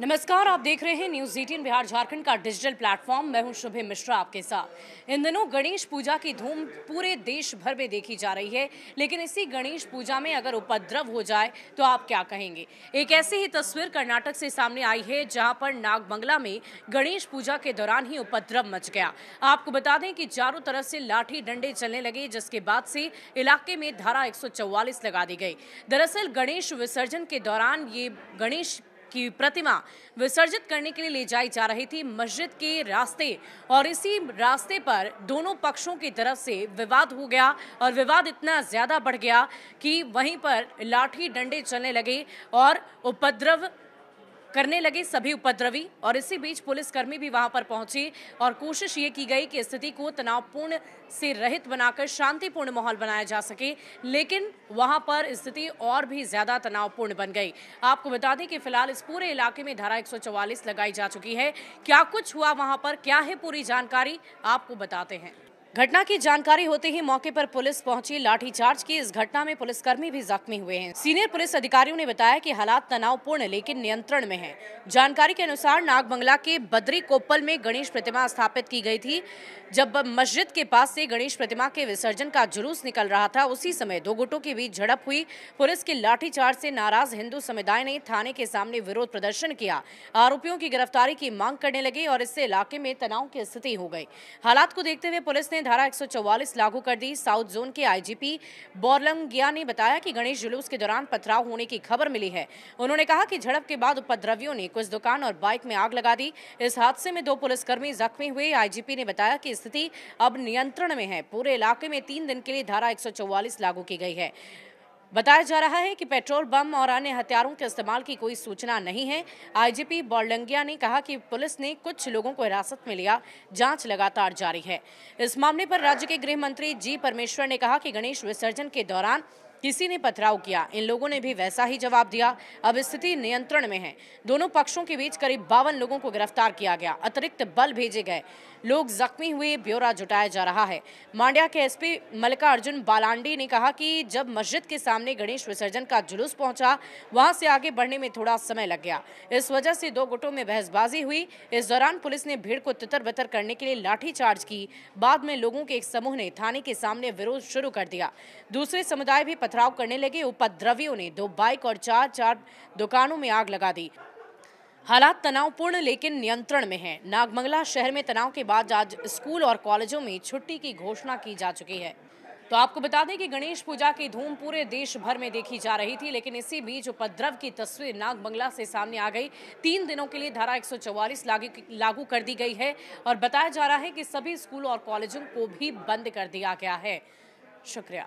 नमस्कार आप देख रहे हैं न्यूज एटीन बिहार झारखंड का डिजिटल प्लेटफॉर्म मैं हूं शुभे मिश्रा आपके साथ इन दिनों गणेश पूजा की धूम पूरे देश भर में देखी जा रही है लेकिन इसी गणेश पूजा में अगर उपद्रव हो जाए तो आप क्या कहेंगे एक ऐसी ही तस्वीर कर्नाटक से सामने आई है जहां पर बंगला में गणेश पूजा के दौरान ही उपद्रव मच गया आपको बता दें कि चारों तरफ से लाठी डंडे चलने लगे जिसके बाद से इलाके में धारा एक लगा दी गई दरअसल गणेश विसर्जन के दौरान ये गणेश की प्रतिमा विसर्जित करने के लिए ले जाई जा रही थी मस्जिद के रास्ते और इसी रास्ते पर दोनों पक्षों की तरफ से विवाद हो गया और विवाद इतना ज़्यादा बढ़ गया कि वहीं पर लाठी डंडे चलने लगे और उपद्रव करने लगे सभी उपद्रवी और इसी बीच पुलिसकर्मी भी वहां पर पहुंचे और कोशिश ये की गई कि स्थिति को तनावपूर्ण से रहित बनाकर शांतिपूर्ण माहौल बनाया जा सके लेकिन वहां पर स्थिति और भी ज्यादा तनावपूर्ण बन गई आपको बता दें कि फिलहाल इस पूरे इलाके में धारा 144 लगाई जा चुकी है क्या कुछ हुआ वहां पर क्या है पूरी जानकारी आपको बताते हैं घटना की जानकारी होते ही मौके पर पुलिस पहुंची लाठीचार्ज की इस घटना में पुलिसकर्मी भी जख्मी हुए हैं सीनियर पुलिस अधिकारियों ने बताया कि हालात तनावपूर्ण लेकिन नियंत्रण में हैं। जानकारी के अनुसार नाग बंगला के बद्री कोपल में गणेश प्रतिमा स्थापित की गई थी जब मस्जिद के पास से गणेश प्रतिमा के विसर्जन का जुलूस निकल रहा था उसी समय दो गुटों के बीच झड़प हुई पुलिस के लाठीचार्ज से नाराज हिंदू समुदाय ने थाने के सामने विरोध प्रदर्शन किया आरोपियों की गिरफ्तारी की मांग करने लगे और इससे इलाके में तनाव की स्थिति हो गई हालात को देखते हुए पुलिस ने धारा 144 लागू कर दी साउथ जोन के आईजीपी बोरलंगिया ने बताया कि गणेश जुलूस के दौरान पथराव होने की खबर मिली है उन्होंने कहा कि झड़प के बाद उपद्रवियों ने कुछ दुकान और बाइक में आग लगा दी इस हादसे में दो पुलिसकर्मी जख्मी हुए आईजीपी ने बताया कि स्थिति अब नियंत्रण में है पूरे इलाके में तीन दिन के लिए धारा एक लागू की गई है बताया जा रहा है कि पेट्रोल बम और अन्य हथियारों के इस्तेमाल की कोई सूचना नहीं है आईजीपी बौरलंगिया ने कहा कि पुलिस ने कुछ लोगों को हिरासत में लिया जांच लगातार जारी है इस मामले पर राज्य के गृह मंत्री जी परमेश्वर ने कहा कि गणेश विसर्जन के दौरान किसी ने पथराव किया इन लोगों ने भी वैसा ही जवाब दिया अब स्थिति नियंत्रण में है दोनों पक्षों के बीच करीब बावन लोगों को गिरफ्तार किया गया अतिरिक्त बल भेजे गए लोग जख्मी हुए ब्यौरा जुटाया जा रहा है मांड्या के एसपी मल्लिका अर्जुन बालांडी ने कहा कि जब मस्जिद के सामने गणेश विसर्जन का जुलूस पहुंचा वहां से आगे बढ़ने में थोड़ा समय लग गया इस वजह से दो गुटों में बहसबाजी हुई इस दौरान पुलिस ने भीड़ को तितर बितर करने के लिए लाठी चार्ज की बाद में लोगों के एक समूह ने थाने के सामने विरोध शुरू कर दिया दूसरे समुदाय भी पत्र पथराव करने लगे उपद्रवियों ने दो बाइक और चार चार दुकानों में आग लगा दी हालात तनावपूर्ण लेकिन नियंत्रण में है नागमंगला शहर में तनाव के बाद आज स्कूल और कॉलेजों में छुट्टी की घोषणा की जा चुकी है तो आपको बता दें कि गणेश पूजा की धूम पूरे देश भर में देखी जा रही थी लेकिन इसी बीच उपद्रव की तस्वीर नाग बंगला से सामने आ गई तीन दिनों के लिए धारा 144 लागू लागू कर दी गई है और बताया जा रहा है कि सभी स्कूल और कॉलेजों को भी बंद कर दिया गया है शुक्रिया